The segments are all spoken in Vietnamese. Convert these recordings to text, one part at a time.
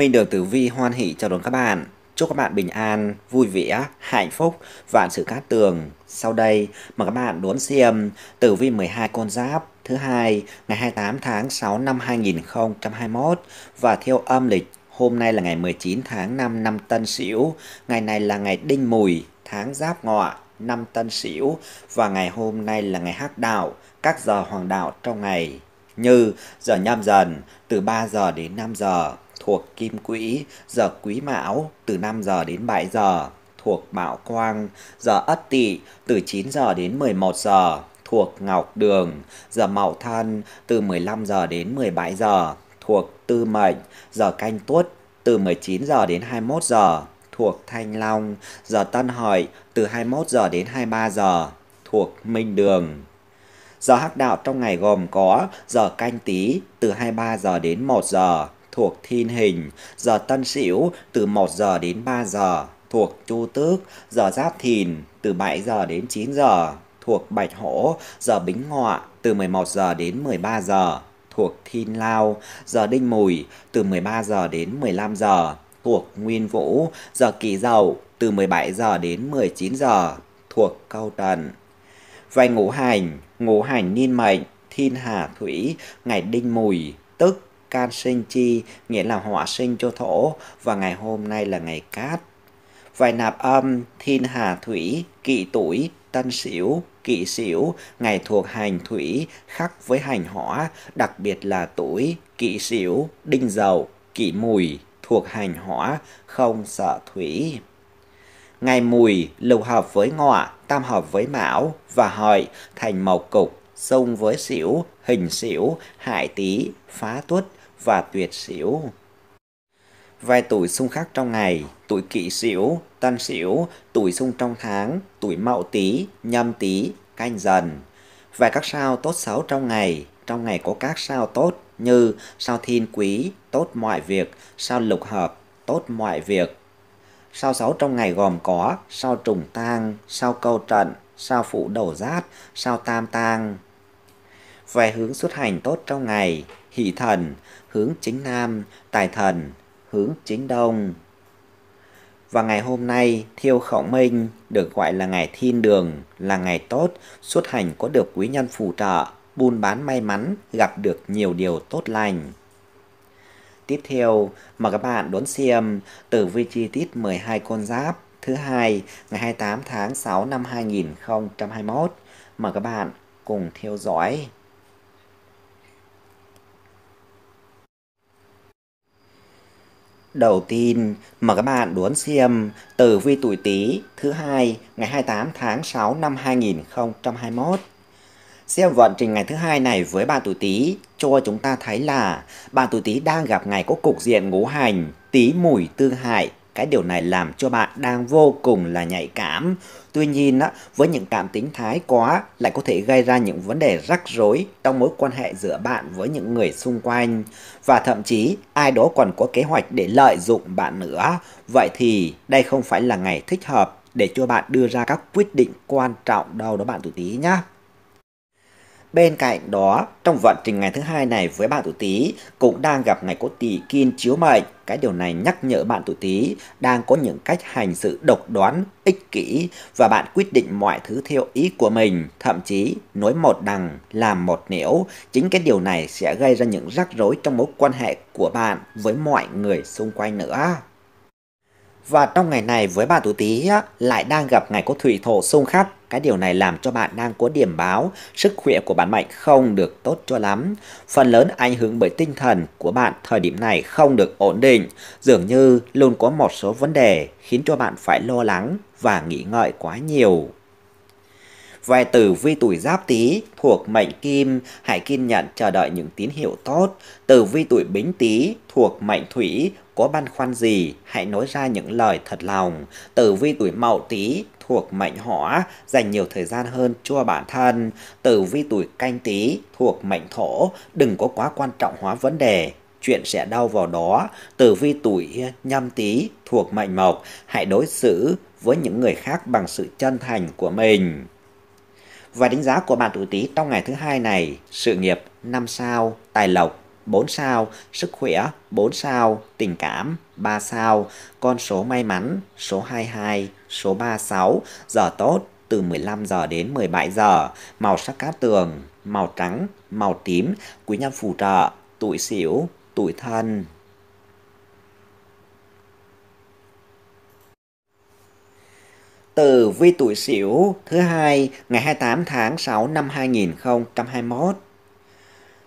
Minh Đường Tử Vi hoan hỷ chào đón các bạn. Chúc các bạn bình an, vui vẻ, hạnh phúc, vạn sự cát tường. Sau đây, mời các bạn đón xem Tử Vi 12 con giáp thứ hai ngày 28 tháng 6 năm 2021 và theo âm lịch hôm nay là ngày 19 tháng 5 năm Tân Sửu, ngày này là ngày Đinh Mùi, tháng Giáp Ngọ, năm Tân Sửu và ngày hôm nay là ngày Hắc Đạo, các giờ hoàng đạo trong ngày như giờ nhâm dần từ 3 giờ đến 5 giờ, thuộc Kim Quỹ, giờ Quý Mão từ 5 giờ đến 7 giờ, thuộc Mão Quang, giờ Ất Tỵ từ 9 giờ đến 11 giờ, thuộc Ngọc Đường, giờ Mậu Thân từ 15 giờ đến 17 giờ, thuộc Tư Mệnh, giờ Canh Tuất từ 19 giờ đến 21 giờ, thuộc Thanh Long, giờ Tân Hợi từ 21 giờ đến 23 giờ, thuộc Minh Đường. Giờ hắc đạo trong ngày gồm có giờ canh tí từ 23 giờ đến 1 giờ, thuộc thiên hình, giờ tân sửu từ 1 giờ đến 3 giờ thuộc chu tước, giờ giáp thìn từ 7 giờ đến 9 giờ thuộc bạch hổ, giờ bính ngọ từ 11 giờ đến 13 giờ thuộc thiên lao, giờ đinh mùi từ 13 giờ đến 15 giờ thuộc nguyên vũ, giờ kỷ dậu từ 17 giờ đến 19 giờ thuộc câu trần. Vậy ngũ hành, ngũ hành niên mệnh, thiên hà thủy, ngày đinh mùi, tức can sinh chi, nghĩa là họa sinh cho thổ, và ngày hôm nay là ngày cát. Vài nạp âm, thiên hà thủy, kỵ tuổi, tân xỉu, kỵ xỉu, ngày thuộc hành thủy, khắc với hành hỏa, đặc biệt là tuổi, kỵ xỉu, đinh dậu, kỵ mùi, thuộc hành hỏa, không sợ thủy. Ngày mùi lục hợp với ngọ, tam hợp với mão và hợi thành màu cục, xung với xỉu, hình xỉu, hại tý, phá tuất, và tuyệt xỉu. Vài tuổi xung khắc trong ngày, tuổi kỵ xỉu, tân xỉu, tuổi xung trong tháng, tuổi mậu tý, nhâm tý, canh dần. vài các sao tốt xấu trong ngày, trong ngày có các sao tốt như sao thiên quý, tốt mọi việc, sao lục hợp, tốt mọi việc. Sao xấu trong ngày gồm có sao trùng tang, sao câu trận, sao phụ đầu rát sao tam tang. Về hướng xuất hành tốt trong ngày, hỷ thần, hướng chính nam, tài thần, hướng chính đông. Và ngày hôm nay, Thiêu Khổng Minh được gọi là ngày thiên đường, là ngày tốt, xuất hành có được quý nhân phù trợ, buôn bán may mắn, gặp được nhiều điều tốt lành. Tiếp theo, mời các bạn đón xem tử vi chi tiết 12 con giáp thứ hai ngày 28 tháng 6 năm 2021. Mời các bạn cùng theo dõi. Đầu tiên, mời các bạn đón xem từ vi tuổi Tý thứ hai ngày 28 tháng 6 năm 2021. Xem vận trình ngày thứ hai này với bạn tuổi Tý cho chúng ta thấy là bạn tuổi Tý đang gặp ngày có cục diện ngũ hành Tý Mùi Tương Hại cái điều này làm cho bạn đang vô cùng là nhạy cảm. Tuy nhiên, á, với những cảm tính thái quá lại có thể gây ra những vấn đề rắc rối trong mối quan hệ giữa bạn với những người xung quanh. Và thậm chí, ai đó còn có kế hoạch để lợi dụng bạn nữa. Vậy thì, đây không phải là ngày thích hợp để cho bạn đưa ra các quyết định quan trọng đâu đó bạn tuổi tí nhé. Bên cạnh đó, trong vận trình ngày thứ hai này với bạn tuổi Tý cũng đang gặp ngày có tỷ kim chiếu mệnh cái điều này nhắc nhở bạn tuổi Tý đang có những cách hành sự độc đoán, ích kỷ và bạn quyết định mọi thứ theo ý của mình, thậm chí nối một đằng làm một nẻo. Chính cái điều này sẽ gây ra những rắc rối trong mối quan hệ của bạn với mọi người xung quanh nữa. Và trong ngày này với bạn tuổi Tý lại đang gặp ngày có thủy thổ xung khắc cái điều này làm cho bạn đang có điểm báo sức khỏe của bạn mạnh không được tốt cho lắm. Phần lớn ảnh hưởng bởi tinh thần của bạn thời điểm này không được ổn định, dường như luôn có một số vấn đề khiến cho bạn phải lo lắng và nghĩ ngợi quá nhiều. Về tử vi tuổi giáp tý thuộc mệnh kim, hãy kiên nhẫn chờ đợi những tín hiệu tốt. Tử vi tuổi bính tý thuộc mệnh thủy, có băn khoăn gì, hãy nói ra những lời thật lòng. Tử vi tuổi mậu tý thuộc mệnh hỏa, dành nhiều thời gian hơn cho bản thân. Tử vi tuổi canh tý thuộc mệnh thổ, đừng có quá quan trọng hóa vấn đề, chuyện sẽ đau vào đó. Tử vi tuổi nhâm tý thuộc mệnh mộc, hãy đối xử với những người khác bằng sự chân thành của mình. Và đánh giá của bạn tuổi tý trong ngày thứ hai này, sự nghiệp năm sao, tài lộc 4 sao, sức khỏe 4 sao, tình cảm 3 sao, con số may mắn số 22, số 36, giờ tốt từ 15 giờ đến 17 giờ, màu sắc cát tường, màu trắng, màu tím, quý nhân phù trợ, tuổi sửu tuổi thân. Từ vi tuổi sửu thứ hai ngày 28 tháng 6 năm 2021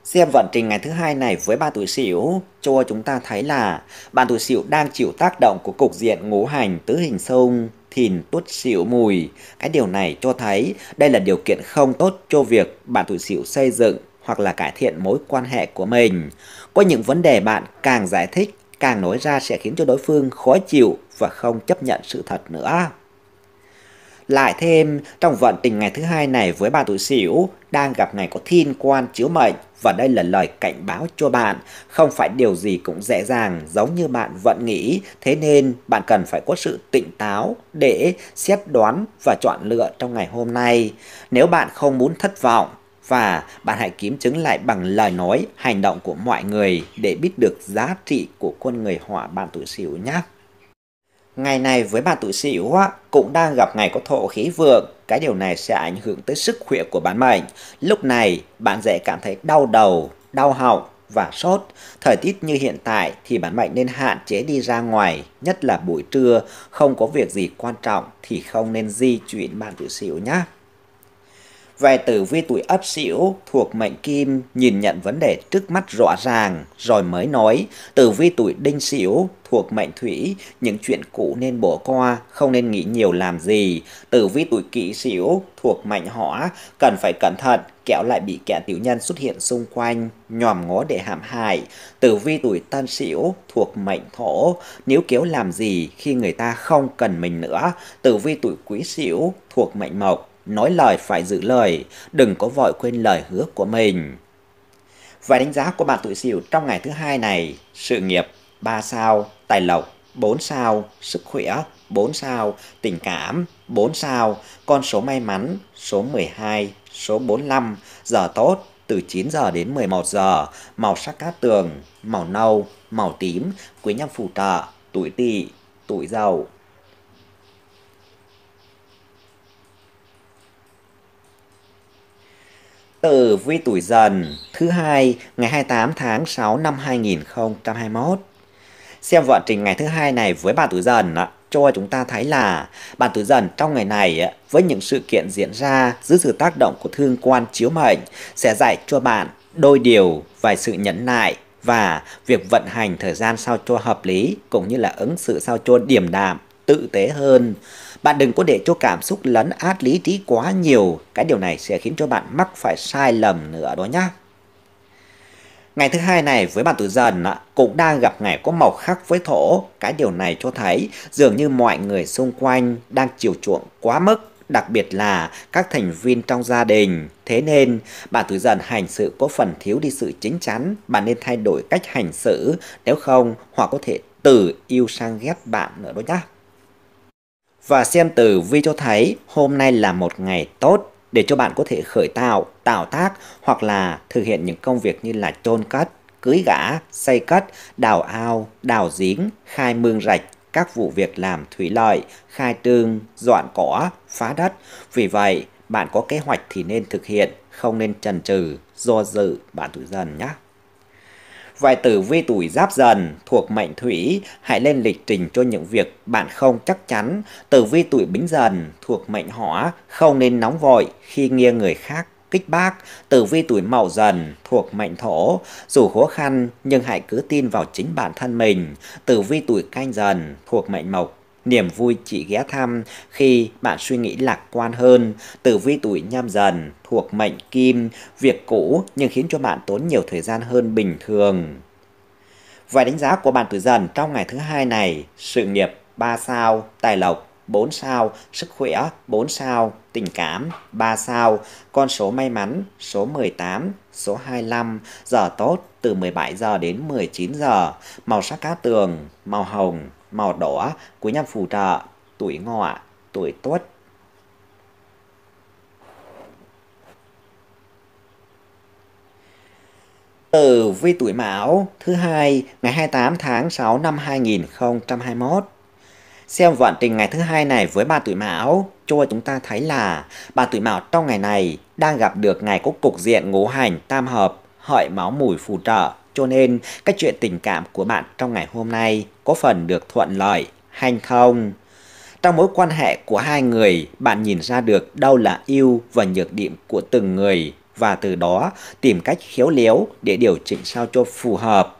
Xem vận trình ngày thứ hai này với ba tuổi sửu cho chúng ta thấy là bạn tuổi sửu đang chịu tác động của cục diện ngũ hành tứ hình sông thìn tuất sửu mùi. Cái điều này cho thấy đây là điều kiện không tốt cho việc bạn tuổi sửu xây dựng hoặc là cải thiện mối quan hệ của mình. Có những vấn đề bạn càng giải thích, càng nói ra sẽ khiến cho đối phương khó chịu và không chấp nhận sự thật nữa. Lại thêm, trong vận tình ngày thứ hai này với bà tuổi xỉu, đang gặp ngày có thiên quan chiếu mệnh và đây là lời cảnh báo cho bạn, không phải điều gì cũng dễ dàng giống như bạn vẫn nghĩ, thế nên bạn cần phải có sự tỉnh táo để xét đoán và chọn lựa trong ngày hôm nay. Nếu bạn không muốn thất vọng và bạn hãy kiểm chứng lại bằng lời nói, hành động của mọi người để biết được giá trị của con người hỏa bạn tuổi Sửu nhé. Ngày này với bạn tuổi sửu cũng đang gặp ngày có thổ khí vượng, cái điều này sẽ ảnh hưởng tới sức khỏe của bạn mệnh. Lúc này, bạn dễ cảm thấy đau đầu, đau họng và sốt. Thời tiết như hiện tại thì bạn mệnh nên hạn chế đi ra ngoài, nhất là buổi trưa, không có việc gì quan trọng thì không nên di chuyển bạn tuổi sửu nhé. Vài tử vi tuổi ất sửu thuộc mệnh kim nhìn nhận vấn đề trước mắt rõ ràng rồi mới nói. Tử vi tuổi đinh sửu thuộc mệnh thủy, những chuyện cũ nên bỏ qua, không nên nghĩ nhiều làm gì. Tử vi tuổi kỷ sửu thuộc mệnh hỏa, cần phải cẩn thận, kẻo lại bị kẻ tiểu nhân xuất hiện xung quanh, nhòm ngó để hãm hại. Tử vi tuổi tân sửu thuộc mệnh thổ, nếu kéo làm gì khi người ta không cần mình nữa. Tử vi tuổi quý sửu thuộc mệnh mộc, nói lời phải giữ lời, đừng có vội quên lời hứa của mình. Vài đánh giá của bạn tuổi Sửu trong ngày thứ hai này, sự nghiệp 3 sao, tài lộc 4 sao, sức khỏe 4 sao, tình cảm 4 sao, con số may mắn số 12, số 45, giờ tốt từ 9 giờ đến 11 giờ, màu sắc cát tường, màu nâu, màu tím, quý nhân phù trợ, tuổi tỵ, tuổi dậu. tử vi tuổi dần thứ hai ngày 28 tháng 6 năm 2021. Xem vận trình ngày thứ hai này với bạn tuổi dần cho chúng ta thấy là bạn tuổi dần trong ngày này với những sự kiện diễn ra dưới sự tác động của thương quan chiếu mệnh sẽ dạy cho bạn đôi điều và sự nhẫn nại và việc vận hành thời gian sao cho hợp lý cũng như là ứng xử sao cho điềm đạm, tự tế hơn bạn đừng có để cho cảm xúc lấn át lý trí quá nhiều, cái điều này sẽ khiến cho bạn mắc phải sai lầm nữa đó nhá. Ngày thứ hai này với bạn tuổi dần cũng đang gặp ngày có màu khác với thổ. Cái điều này cho thấy dường như mọi người xung quanh đang chiều chuộng quá mức, đặc biệt là các thành viên trong gia đình. Thế nên bạn tuổi dần hành sự có phần thiếu đi sự chính chắn, bạn nên thay đổi cách hành xử, nếu không họ có thể từ yêu sang ghét bạn nữa đó nhá. Và xem tử vi cho thấy hôm nay là một ngày tốt để cho bạn có thể khởi tạo, tạo tác hoặc là thực hiện những công việc như là chôn cất, cưới gã, xây cất, đào ao, đào giếng, khai mương rạch, các vụ việc làm thủy lợi, khai trương, dọn cỏ, phá đất. Vì vậy, bạn có kế hoạch thì nên thực hiện, không nên chần chừ, do dự bạn tuổi dần nhé. Vài tử vi tuổi giáp dần thuộc mệnh thủy, hãy lên lịch trình cho những việc bạn không chắc chắn. Tử vi tuổi bính dần thuộc mệnh hỏa, không nên nóng vội khi nghe người khác kích bác, tử vi tuổi mậu dần thuộc mệnh thổ, dù khó khăn nhưng hãy cứ tin vào chính bản thân mình, tử vi tuổi canh dần thuộc mệnh mộc, Niềm vui chỉ ghé thăm khi bạn suy nghĩ lạc quan hơn, tử vi tuổi nhâm dần, thuộc mệnh kim, việc cũ nhưng khiến cho bạn tốn nhiều thời gian hơn bình thường. Vài đánh giá của bạn tuổi dần trong ngày thứ hai này, sự nghiệp 3 sao, tài lộc 4 sao, sức khỏe 4 sao, tình cảm 3 sao, con số may mắn số 18, số 25, giờ tốt từ 17 giờ đến 19 giờ, màu sắc cá tường, màu hồng, màu đỏ của nhằm phù trợ tuổi ngọ, tuổi tuất. Tử vi tuổi Mão thứ hai ngày 28 tháng 6 năm 2021. Xem vận trình ngày thứ hai này với ba tuổi Mão, cho chúng ta thấy là ba tuổi Mão trong ngày này đang gặp được ngày có cục diện ngũ hành tam hợp, hợi máu mùi phù trợ cho nên, cái chuyện tình cảm của bạn trong ngày hôm nay có phần được thuận lợi hay không? Trong mối quan hệ của hai người, bạn nhìn ra được đâu là yêu và nhược điểm của từng người và từ đó tìm cách khéo léo để điều chỉnh sao cho phù hợp.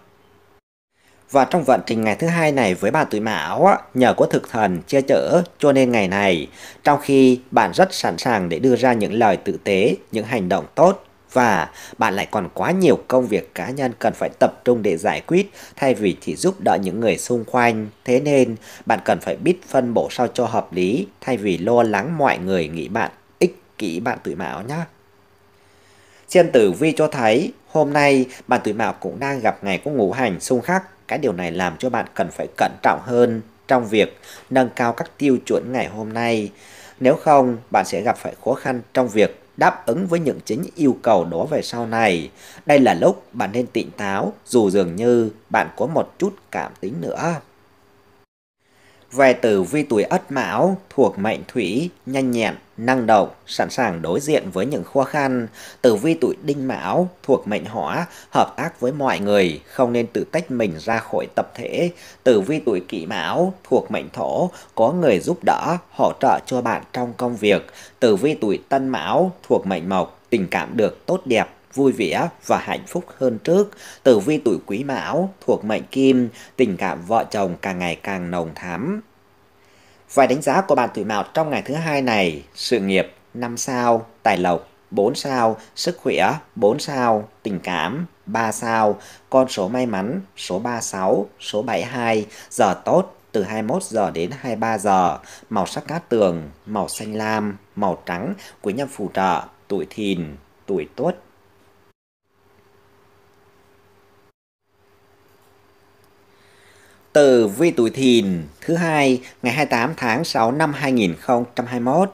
Và trong vận trình ngày thứ hai này với bạn tuổi mão, nhờ có thực thần che chở cho nên ngày này, trong khi bạn rất sẵn sàng để đưa ra những lời tử tế, những hành động tốt và bạn lại còn quá nhiều công việc cá nhân cần phải tập trung để giải quyết thay vì chỉ giúp đỡ những người xung quanh. Thế nên, bạn cần phải biết phân bổ sao cho hợp lý thay vì lo lắng mọi người nghĩ bạn ích kỷ bạn tuổi mão nhé. Trên tử vi cho thấy, hôm nay bạn tuổi mão cũng đang gặp ngày có ngũ hành xung khắc. Cái điều này làm cho bạn cần phải cẩn trọng hơn trong việc nâng cao các tiêu chuẩn ngày hôm nay. Nếu không, bạn sẽ gặp phải khó khăn trong việc đáp ứng với những chính yêu cầu đó về sau này. Đây là lúc bạn nên tỉnh táo dù dường như bạn có một chút cảm tính nữa. Về tử vi tuổi Ất Mão thuộc mệnh Thủy, nhanh nhẹn, năng động, sẵn sàng đối diện với những khó khăn. Tử vi tuổi Đinh Mão thuộc mệnh Hỏa, hợp tác với mọi người, không nên tự tách mình ra khỏi tập thể. Tử vi tuổi Kỷ Mão thuộc mệnh Thổ, có người giúp đỡ, hỗ trợ cho bạn trong công việc. Tử vi tuổi Tân Mão thuộc mệnh Mộc, tình cảm được tốt đẹp, vui vẻ và hạnh phúc hơn trước. Tử vi tuổi quý mão thuộc mệnh kim, tình cảm vợ chồng càng ngày càng nồng thắm. Vài đánh giá của bạn tuổi mão trong ngày thứ hai này, sự nghiệp 5 sao, tài lộc 4 sao, sức khỏe 4 sao, tình cảm 3 sao, con số may mắn số 36, số 72, giờ tốt từ 21 giờ đến 23 giờ, màu sắc cát tường, màu xanh lam, màu trắng, quý nhân phù trợ, tuổi thìn, tuổi tuất. từ vi tuổi thìn thứ hai ngày 28 tháng 6 năm 2021.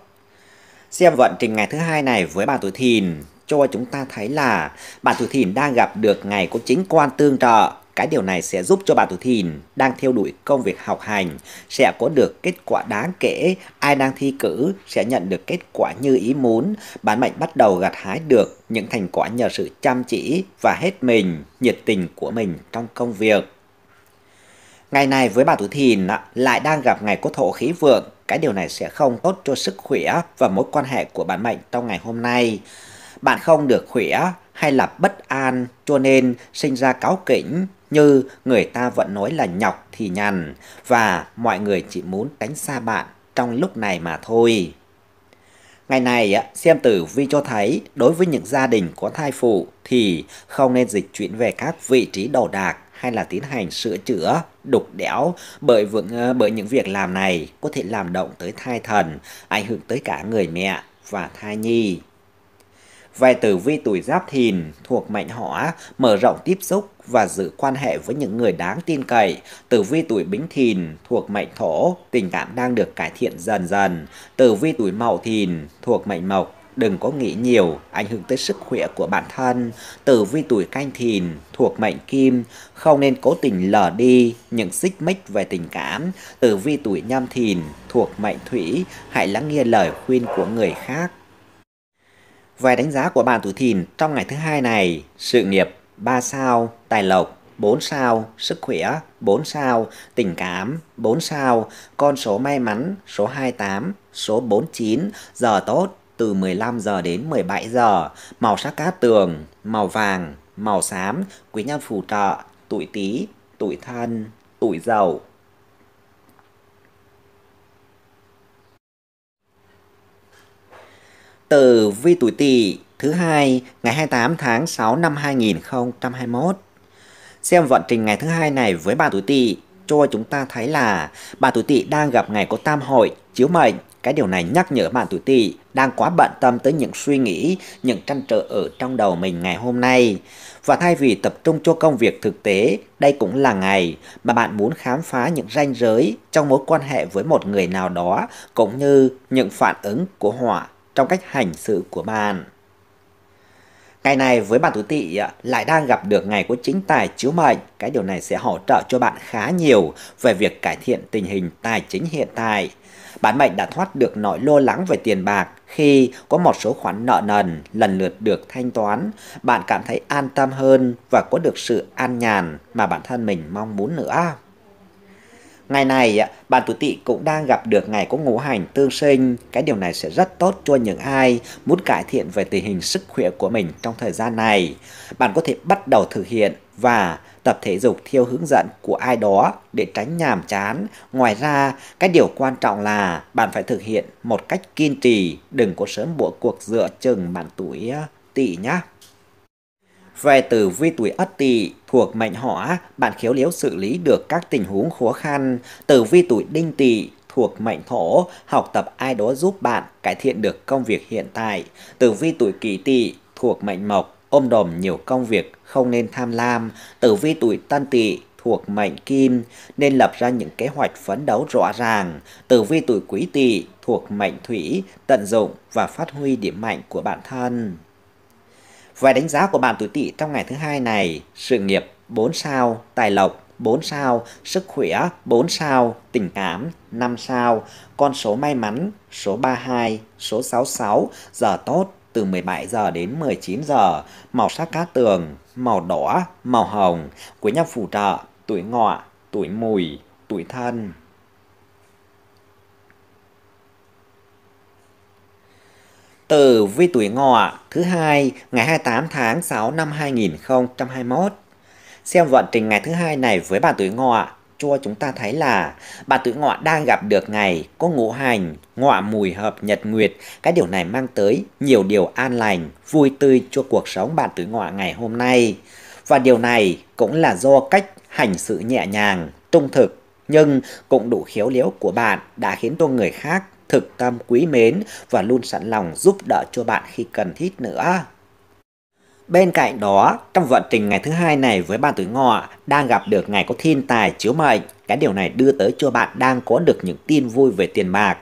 Xem vận trình ngày thứ hai này với bà tuổi thìn cho chúng ta thấy là bà tuổi thìn đang gặp được ngày có chính quan tương trợ. Cái điều này sẽ giúp cho bà tuổi thìn đang theo đuổi công việc học hành sẽ có được kết quả đáng kể. Ai đang thi cử sẽ nhận được kết quả như ý muốn. Bản mệnh bắt đầu gặt hái được những thành quả nhờ sự chăm chỉ và hết mình, nhiệt tình của mình trong công việc Ngày này với bà tuổi thìn lại đang gặp ngày quốc thổ khí vượng, cái điều này sẽ không tốt cho sức khỏe và mối quan hệ của bản mệnh trong ngày hôm nay. Bạn không được khỏe hay là bất an cho nên sinh ra cáo kỉnh như người ta vẫn nói là nhọc thì nhằn và mọi người chỉ muốn tránh xa bạn trong lúc này mà thôi. Ngày này, xem tử vi cho thấy đối với những gia đình có thai phụ thì không nên dịch chuyển về các vị trí đồ đạc hay là tiến hành sửa chữa, đục đẽo bởi vượng, ờ, bởi những việc làm này có thể làm động tới thai thần, ảnh hưởng tới cả người mẹ và thai nhi. Vài tử vi tuổi giáp thìn thuộc mệnh hỏa, mở rộng tiếp xúc và giữ quan hệ với những người đáng tin cậy. Tử vi tuổi bính thìn thuộc mệnh thổ, tình cảm đang được cải thiện dần dần. Tử vi tuổi mậu thìn thuộc mệnh mộc, đừng có nghĩ nhiều, ảnh hưởng tới sức khỏe của bản thân. Tử vi tuổi canh thìn thuộc mệnh kim, không nên cố tình lờ đi những xích mích về tình cảm. Tử vi tuổi nhâm thìn thuộc mệnh thủy, hãy lắng nghe lời khuyên của người khác. Vài đánh giá của bạn tuổi thìn trong ngày thứ hai này, sự nghiệp 3 sao, tài lộc 4 sao, sức khỏe 4 sao, tình cảm 4 sao, con số may mắn số 28, số 49, giờ tốt từ 15 giờ đến 17 giờ, màu sắc cát tường, màu vàng, màu xám, quý nhân phù trợ, tuổi tý, tuổi thân, tuổi dậu. Từ vi tuổi tỵ thứ hai ngày 28 tháng 6 năm 2021. Xem vận trình ngày thứ hai này với bà tuổi tỵ cho chúng ta thấy là bà tuổi tỵ đang gặp ngày có tam hội chiếu mệnh cái điều này nhắc nhở bạn tuổi tỵ đang quá bận tâm tới những suy nghĩ, những trăn trở ở trong đầu mình ngày hôm nay. Và thay vì tập trung cho công việc thực tế, đây cũng là ngày mà bạn muốn khám phá những ranh giới trong mối quan hệ với một người nào đó, cũng như những phản ứng của họ trong cách hành xử của bạn. Ngày này với bạn tuổi tỵ à, lại đang gặp được ngày của chính tài chiếu mệnh, cái điều này sẽ hỗ trợ cho bạn khá nhiều về việc cải thiện tình hình tài chính hiện tại. bạn mệnh đã thoát được nỗi lo lắng về tiền bạc khi có một số khoản nợ nần lần lượt được thanh toán, bạn cảm thấy an tâm hơn và có được sự an nhàn mà bản thân mình mong muốn nữa. Ngày này, bạn tuổi tỵ cũng đang gặp được ngày có ngũ hành tương sinh. Cái điều này sẽ rất tốt cho những ai muốn cải thiện về tình hình sức khỏe của mình trong thời gian này. Bạn có thể bắt đầu thực hiện và tập thể dục theo hướng dẫn của ai đó để tránh nhàm chán. Ngoài ra, cái điều quan trọng là bạn phải thực hiện một cách kiên trì, đừng có sớm bỏ cuộc dựa chừng bạn tuổi tỵ nhé. Về tử vi tuổi ất tỵ thuộc mệnh hỏa, bạn khéo léo xử lý được các tình huống khó khăn. Tử vi tuổi đinh tỵ thuộc mệnh thổ, học tập ai đó giúp bạn cải thiện được công việc hiện tại. Tử vi tuổi kỷ tỵ thuộc mệnh mộc, ôm đồm nhiều công việc không nên tham lam. Tử vi tuổi tân tỵ thuộc mệnh kim nên lập ra những kế hoạch phấn đấu rõ ràng. Tử vi tuổi quý tỵ thuộc mệnh thủy, tận dụng và phát huy điểm mạnh của bản thân. Vài đánh giá của bạn tuổi tỵ trong ngày thứ hai này, sự nghiệp 4 sao, tài lộc 4 sao, sức khỏe 4 sao, tình cảm 5 sao, con số may mắn số 32, số 66, giờ tốt từ 17 giờ đến 19 giờ, màu sắc cát tường, màu đỏ, màu hồng, quý nhân phù trợ, tuổi ngọ, tuổi mùi, tuổi thân. tử vi tuổi ngọ thứ hai ngày 28 tháng 6 năm 2021. Xem vận trình ngày thứ hai này với bà tuổi ngọ cho chúng ta thấy là bà tuổi ngọ đang gặp được ngày có ngũ hành, ngọ mùi hợp nhật nguyệt. Cái điều này mang tới nhiều điều an lành, vui tươi cho cuộc sống bà tuổi ngọ ngày hôm nay. Và điều này cũng là do cách hành sự nhẹ nhàng, trung thực nhưng cũng đủ khiếu léo của bạn đã khiến cho người khác thực tâm quý mến và luôn sẵn lòng giúp đỡ cho bạn khi cần thiết nữa. Bên cạnh đó, trong vận trình ngày thứ hai này với bạn tuổi ngọ đang gặp được ngày có thiên tài chiếu mệnh, cái điều này đưa tới cho bạn đang có được những tin vui về tiền bạc.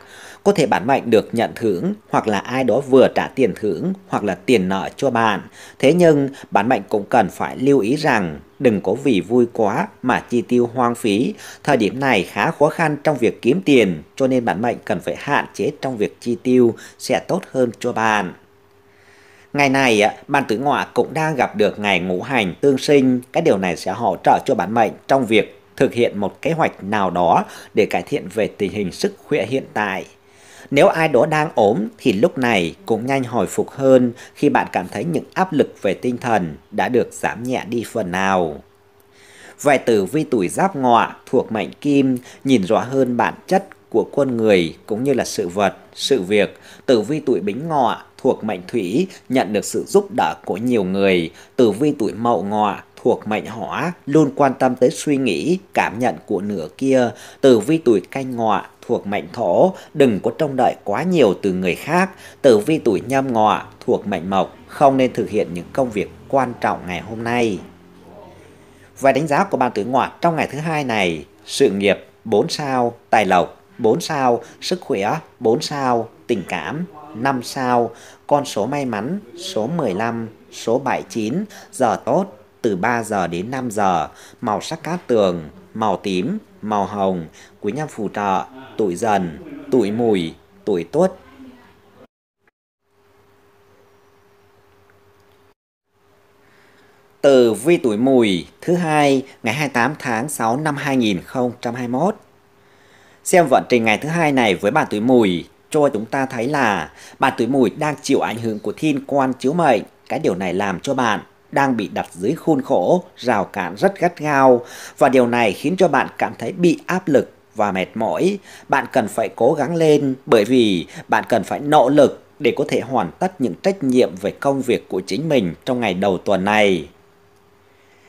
Có thể bạn mạnh được nhận thưởng hoặc là ai đó vừa trả tiền thưởng hoặc là tiền nợ cho bạn. Thế nhưng bạn mạnh cũng cần phải lưu ý rằng đừng có vì vui quá mà chi tiêu hoang phí. Thời điểm này khá khó khăn trong việc kiếm tiền cho nên bạn mạnh cần phải hạn chế trong việc chi tiêu sẽ tốt hơn cho bạn. Ngày này, bạn tử ngọa cũng đang gặp được ngày ngũ hành tương sinh. Cái điều này sẽ hỗ trợ cho bản mệnh trong việc thực hiện một kế hoạch nào đó để cải thiện về tình hình sức khỏe hiện tại. Nếu ai đó đang ốm thì lúc này cũng nhanh hồi phục hơn khi bạn cảm thấy những áp lực về tinh thần đã được giảm nhẹ đi phần nào. Vài tử vi tuổi giáp ngọ thuộc mệnh kim nhìn rõ hơn bản chất của con người cũng như là sự vật, sự việc. Tử vi tuổi bính ngọ thuộc mệnh thủy nhận được sự giúp đỡ của nhiều người. Tử vi tuổi mậu ngọ thuộc mệnh hỏa luôn quan tâm tới suy nghĩ, cảm nhận của nửa kia. Tử vi tuổi canh ngọ thuộc mệnh thổ, đừng có trông đợi quá nhiều từ người khác. Tử vi tuổi nhâm ngọ thuộc mệnh mộc, không nên thực hiện những công việc quan trọng ngày hôm nay. Về đánh giá của bạn tuổi ngọ trong ngày thứ hai này, sự nghiệp 4 sao, tài lộc 4 sao, sức khỏe 4 sao, tình cảm 5 sao, con số may mắn số 15, số 79, giờ tốt từ 3 giờ đến 5 giờ, màu sắc cát tường, màu tím, màu hồng, quý nhân phù trợ, tuổi dần, tuổi mùi, tuổi tuất. Từ vi tuổi mùi thứ hai ngày 28 tháng 6 năm 2021. Xem vận trình ngày thứ hai này với bạn tuổi mùi cho chúng ta thấy là bạn tuổi mùi đang chịu ảnh hưởng của thiên quan chiếu mệnh. Cái điều này làm cho bạn đang bị đặt dưới khuôn khổ, rào cản rất gắt gao và điều này khiến cho bạn cảm thấy bị áp lực và mệt mỏi. Bạn cần phải cố gắng lên bởi vì bạn cần phải nỗ lực để có thể hoàn tất những trách nhiệm về công việc của chính mình trong ngày đầu tuần này.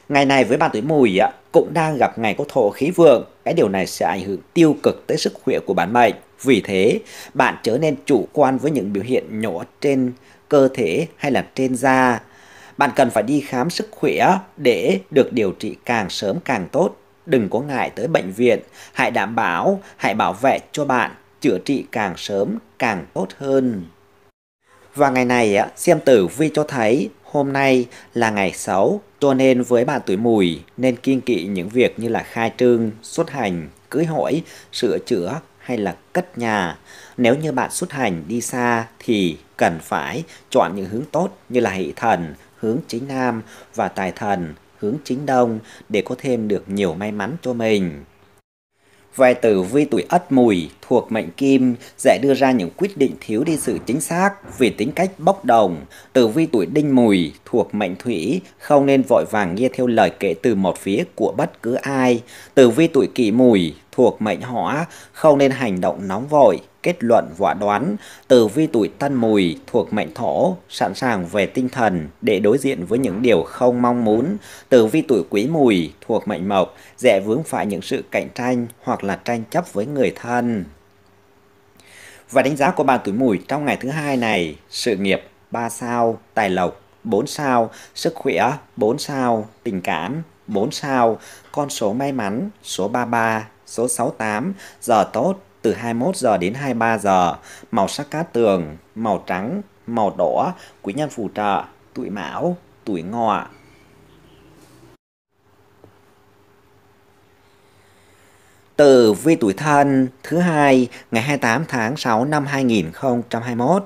Ngày này với bạn tuổi mùi cũng đang gặp ngày có thổ khí vượng, cái điều này sẽ ảnh hưởng tiêu cực tới sức khỏe của bản mệnh. Vì thế, bạn trở nên chủ quan với những biểu hiện nhỏ trên cơ thể hay là trên da bạn cần phải đi khám sức khỏe để được điều trị càng sớm càng tốt. Đừng có ngại tới bệnh viện, hãy đảm bảo, hãy bảo vệ cho bạn, chữa trị càng sớm càng tốt hơn. Và ngày này, xem tử vi cho thấy hôm nay là ngày 6, cho nên với bạn tuổi mùi nên kiên kỵ những việc như là khai trương, xuất hành, cưới hỏi, sửa chữa hay là cất nhà. Nếu như bạn xuất hành đi xa thì cần phải chọn những hướng tốt như là hỷ thần, hướng chính nam và tài thần hướng chính đông để có thêm được nhiều may mắn cho mình. Vài tử vi tuổi ất mùi thuộc mệnh kim sẽ đưa ra những quyết định thiếu đi sự chính xác vì tính cách bốc đồng. Tử vi tuổi đinh mùi thuộc mệnh thủy không nên vội vàng nghe theo lời kể từ một phía của bất cứ ai. Tử vi tuổi kỷ mùi thuộc mệnh hỏa không nên hành động nóng vội kết luận vọa đoán tử vi tuổi tân mùi thuộc mệnh thổ sẵn sàng về tinh thần để đối diện với những điều không mong muốn tử vi tuổi quý mùi thuộc mệnh mộc dễ vướng phải những sự cạnh tranh hoặc là tranh chấp với người thân và đánh giá của bạn tuổi mùi trong ngày thứ hai này, sự nghiệp 3 sao, tài lộc 4 sao, sức khỏe 4 sao, tình cảm 4 sao, con số may mắn số 33, số 68, giờ tốt từ 21 giờ đến 23 giờ, màu sắc cát tường, màu trắng, màu đỏ, quý nhân phù trợ, tuổi mão, tuổi ngọ, từ vi tuổi thân thứ hai ngày 28 tháng 6 năm 2021.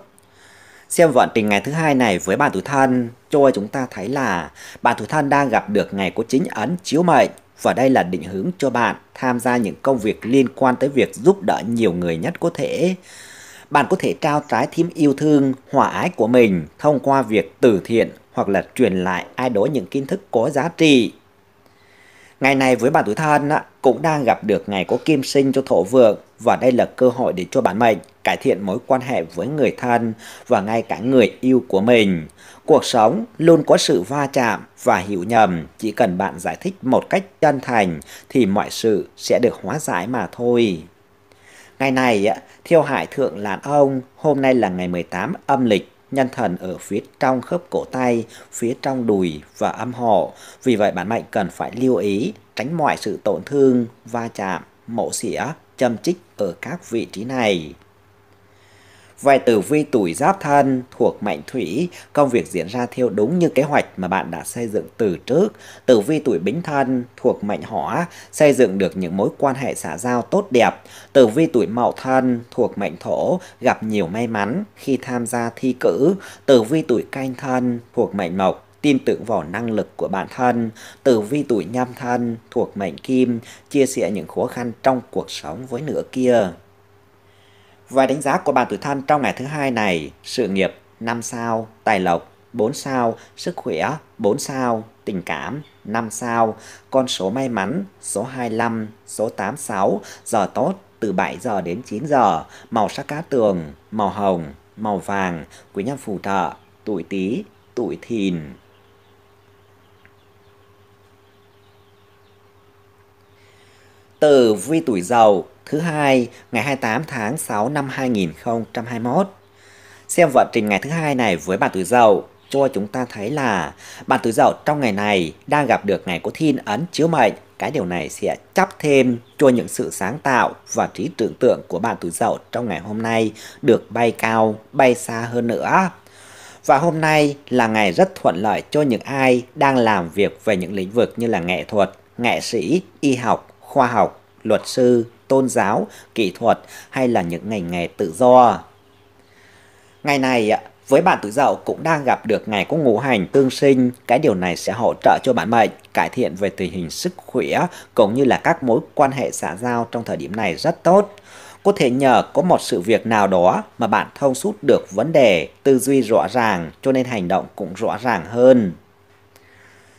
Xem vận trình ngày thứ hai này với bạn tuổi thân, cho chúng ta thấy là bạn tuổi thân đang gặp được ngày có chính ấn chiếu mệnh và đây là định hướng cho bạn tham gia những công việc liên quan tới việc giúp đỡ nhiều người nhất có thể. Bạn có thể trao trái tim yêu thương, hòa ái của mình thông qua việc từ thiện hoặc là truyền lại ai đó những kiến thức có giá trị Ngày này với bạn tuổi thân á, cũng đang gặp được ngày có kim sinh cho thổ vượng và đây là cơ hội để cho bạn mình cải thiện mối quan hệ với người thân và ngay cả người yêu của mình. Cuộc sống luôn có sự va chạm và hiểu nhầm, chỉ cần bạn giải thích một cách chân thành thì mọi sự sẽ được hóa giải mà thôi. Ngày này, thiêu hải thượng là ông, hôm nay là ngày 18 âm lịch nhân thần ở phía trong khớp cổ tay, phía trong đùi và âm hộ. Vì vậy bản mệnh cần phải lưu ý tránh mọi sự tổn thương, va chạm, mổ xỉa, châm chích ở các vị trí này. Vài tử vi tuổi giáp thân thuộc mệnh thủy, công việc diễn ra theo đúng như kế hoạch mà bạn đã xây dựng từ trước. Tử vi tuổi bính thân thuộc mệnh hỏa, xây dựng được những mối quan hệ xã giao tốt đẹp. Tử vi tuổi mậu thân thuộc mệnh thổ, gặp nhiều may mắn khi tham gia thi cử. Tử vi tuổi canh thân thuộc mệnh mộc, tin tưởng vào năng lực của bản thân, tử vi tuổi nhâm thân thuộc mệnh kim, chia sẻ những khó khăn trong cuộc sống với nửa kia. Và đánh giá của bạn tuổi thân trong ngày thứ hai này, sự nghiệp 5 sao, tài lộc 4 sao, sức khỏe 4 sao, tình cảm 5 sao, con số may mắn số 25, số 86, giờ tốt từ 7 giờ đến 9 giờ, màu sắc cá tường, màu hồng, màu vàng, quý nhân phù trợ, tuổi Tý, tuổi Thìn. từ vi tuổi giàu thứ hai ngày 28 tháng 6 năm 2021. Xem vận trình ngày thứ hai này với bạn tuổi Dậu cho chúng ta thấy là bạn tuổi Dậu trong ngày này đang gặp được ngày có thiên ấn chiếu mệnh. Cái điều này sẽ chấp thêm cho những sự sáng tạo và trí tưởng tượng của bạn tuổi Dậu trong ngày hôm nay được bay cao, bay xa hơn nữa. Và hôm nay là ngày rất thuận lợi cho những ai đang làm việc về những lĩnh vực như là nghệ thuật, nghệ sĩ, y học, khoa học, luật sư, tôn giáo, kỹ thuật hay là những ngành nghề tự do. Ngày này, với bạn tuổi dậu cũng đang gặp được ngày có ngũ hành tương sinh, cái điều này sẽ hỗ trợ cho bản mệnh, cải thiện về tình hình sức khỏe cũng như là các mối quan hệ xã giao trong thời điểm này rất tốt. Có thể nhờ có một sự việc nào đó mà bạn thông suốt được vấn đề, tư duy rõ ràng cho nên hành động cũng rõ ràng hơn.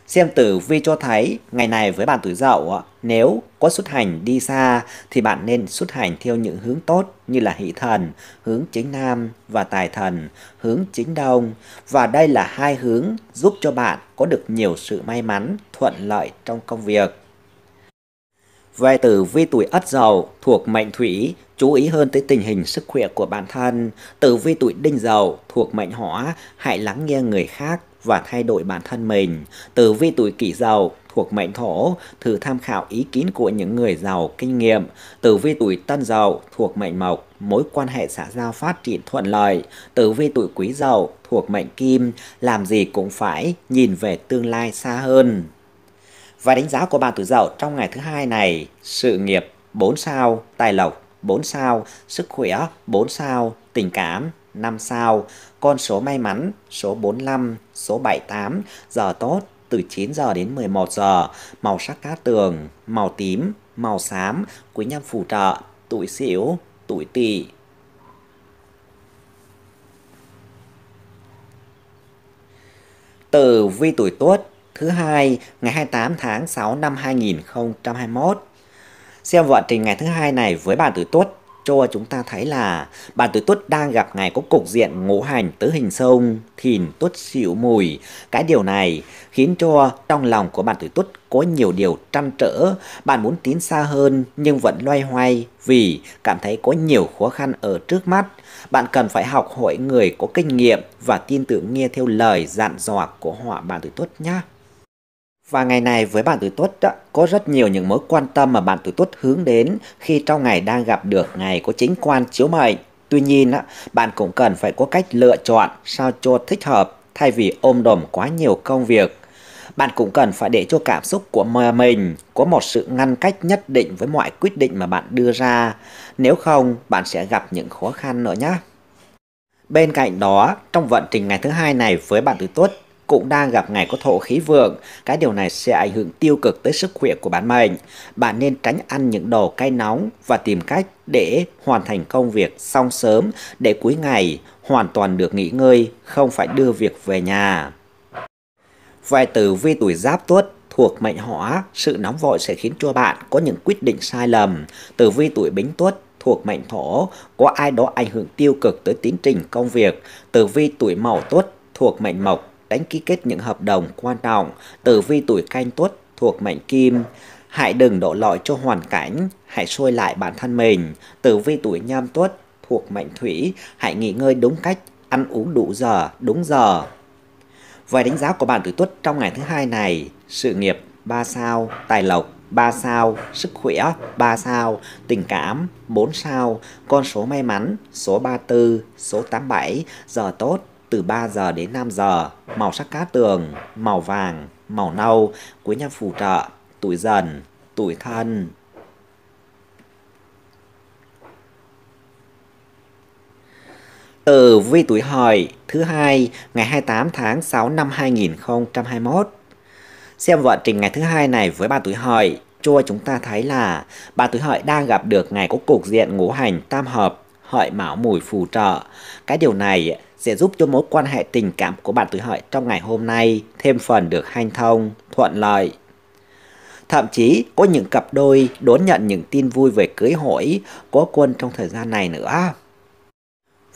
Xem tử vi cho thấy ngày này với bạn tuổi dậu nếu có xuất hành đi xa thì bạn nên xuất hành theo những hướng tốt như là hỷ thần, hướng chính nam và tài thần, hướng chính đông. Và đây là hai hướng giúp cho bạn có được nhiều sự may mắn, thuận lợi trong công việc. Về tử vi tuổi Ất Dậu thuộc mệnh Thủy, chú ý hơn tới tình hình sức khỏe của bản thân. Tử vi tuổi Đinh Dậu thuộc mệnh Hỏa, hãy lắng nghe người khác và thay đổi bản thân mình. từ vi tuổi kỷ giàu thuộc mệnh thổ, thử tham khảo ý kiến của những người giàu kinh nghiệm. từ vi tuổi tân giàu thuộc mệnh mộc, mối quan hệ xã giao phát triển thuận lợi. từ vi tuổi quý giàu thuộc mệnh kim, làm gì cũng phải nhìn về tương lai xa hơn. Và đánh giá của bạn tuổi dậu trong ngày thứ hai này, sự nghiệp 4 sao, tài lộc 4 sao, sức khỏe 4 sao, tình cảm 5 sao, con số may mắn, số 45, số 78, giờ tốt từ 9 giờ đến 11 giờ, màu sắc cát tường, màu tím, màu xám, quý nhân phù trợ, tuổi xỉu, tuổi tỵ. từ vi tuổi Tuất, thứ hai, ngày 28 tháng 6 năm 2021. Xem vận trình ngày thứ hai này với bạn tuổi Tuất cho chúng ta thấy là bà tuổi tuất đang gặp ngày có cục diện ngũ hành tứ hình sông, thìn tuất xỉu mùi. Cái điều này khiến cho trong lòng của bạn tuổi tuất có nhiều điều trăn trở, bạn muốn tiến xa hơn nhưng vẫn loay hoay vì cảm thấy có nhiều khó khăn ở trước mắt. Bạn cần phải học hỏi người có kinh nghiệm và tin tưởng nghe theo lời dặn dò của họ bạn tuổi tuất nhé. Và ngày này với bạn tuổi tuất có rất nhiều những mối quan tâm mà bạn tuổi tuất hướng đến khi trong ngày đang gặp được ngày có chính quan chiếu mệnh. Tuy nhiên, bạn cũng cần phải có cách lựa chọn sao cho thích hợp thay vì ôm đồm quá nhiều công việc. Bạn cũng cần phải để cho cảm xúc của mình có một sự ngăn cách nhất định với mọi quyết định mà bạn đưa ra. Nếu không, bạn sẽ gặp những khó khăn nữa nhé. Bên cạnh đó, trong vận trình ngày thứ hai này với bạn tuổi tuất, cũng đang gặp ngày có thổ khí vượng, cái điều này sẽ ảnh hưởng tiêu cực tới sức khỏe của bản mệnh. Bạn nên tránh ăn những đồ cay nóng và tìm cách để hoàn thành công việc xong sớm để cuối ngày hoàn toàn được nghỉ ngơi, không phải đưa việc về nhà. Vài tử vi tuổi giáp tuất thuộc mệnh hỏa, sự nóng vội sẽ khiến cho bạn có những quyết định sai lầm. Tử vi tuổi bính tuất thuộc mệnh thổ, có ai đó ảnh hưởng tiêu cực tới tiến trình công việc. Tử vi tuổi mậu tuất thuộc mệnh mộc đánh ký kết những hợp đồng quan trọng, tử vi tuổi canh tuất thuộc mệnh kim. Hãy đừng đổ lỗi cho hoàn cảnh, hãy sôi lại bản thân mình. Tử vi tuổi nhâm tuất thuộc mệnh thủy, hãy nghỉ ngơi đúng cách, ăn uống đủ giờ, đúng giờ. Vài đánh giá của bạn tuổi tuất trong ngày thứ hai này, sự nghiệp 3 sao, tài lộc 3 sao, sức khỏe 3 sao, tình cảm 4 sao, con số may mắn số 34, số 87, giờ tốt từ 3 giờ đến 5 giờ, màu sắc cá tường, màu vàng, màu nâu, cuối năm phù trợ, tuổi dần, tuổi thân. từ vi tuổi hợi thứ hai ngày 28 tháng 6 năm 2021. Xem vận trình ngày thứ hai này với ba tuổi hợi cho chúng ta thấy là ba tuổi hợi đang gặp được ngày có cục diện ngũ hành tam hợp hợi mão mùi phù trợ. Cái điều này sẽ giúp cho mối quan hệ tình cảm của bạn tuổi hợi trong ngày hôm nay thêm phần được hanh thông, thuận lợi. Thậm chí có những cặp đôi đón nhận những tin vui về cưới hỏi có quân trong thời gian này nữa.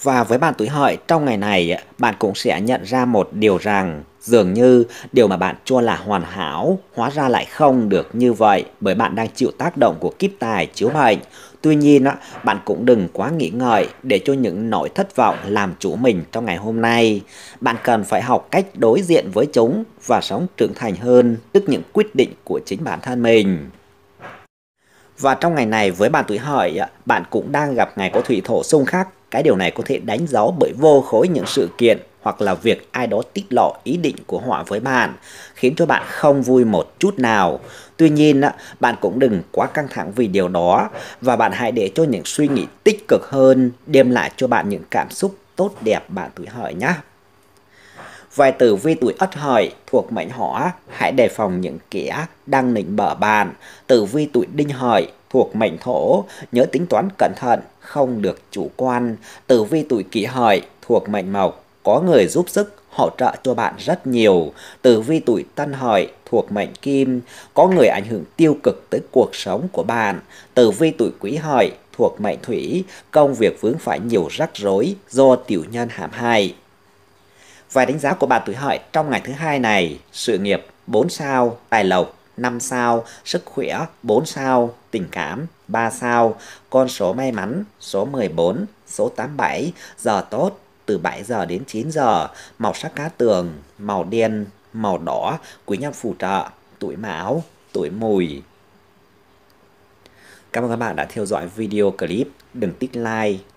Và với bạn tuổi hợi trong ngày này, bạn cũng sẽ nhận ra một điều rằng dường như điều mà bạn cho là hoàn hảo hóa ra lại không được như vậy bởi bạn đang chịu tác động của kiếp tài chiếu mệnh. Tuy nhiên, bạn cũng đừng quá nghĩ ngợi để cho những nỗi thất vọng làm chủ mình trong ngày hôm nay. Bạn cần phải học cách đối diện với chúng và sống trưởng thành hơn tức những quyết định của chính bản thân mình. Và trong ngày này với bạn tuổi hợi, bạn cũng đang gặp ngày có thủy thổ xung khắc cái điều này có thể đánh dấu bởi vô khối những sự kiện hoặc là việc ai đó tiết lộ ý định của họ với bạn, khiến cho bạn không vui một chút nào. Tuy nhiên, bạn cũng đừng quá căng thẳng vì điều đó và bạn hãy để cho những suy nghĩ tích cực hơn đem lại cho bạn những cảm xúc tốt đẹp bạn tuổi hợi nhé. Vài tử vi tuổi ất hợi thuộc mệnh hỏa, hãy đề phòng những kẻ đang nịnh bở bàn. Tử vi tuổi đinh hợi thuộc mệnh thổ, nhớ tính toán cẩn thận, không được chủ quan. Tử vi tuổi kỷ hợi thuộc mệnh mộc, có người giúp sức hỗ trợ cho bạn rất nhiều. Tử vi tuổi tân hợi thuộc mệnh kim, có người ảnh hưởng tiêu cực tới cuộc sống của bạn. Tử vi tuổi quý hợi thuộc mệnh thủy, công việc vướng phải nhiều rắc rối do tiểu nhân hãm hại. Vài đánh giá của bạn tuổi hợi trong ngày thứ hai này, sự nghiệp 4 sao, tài lộc 5 sao, sức khỏe 4 sao, tình cảm 3 sao, con số may mắn số 14, số 87, giờ tốt từ 7 giờ đến 9 giờ, màu sắc cá tường, màu đen, màu đỏ, quý nhân phù trợ, tuổi mão, tuổi mùi. Cảm ơn các bạn đã theo dõi video clip. Đừng tích like,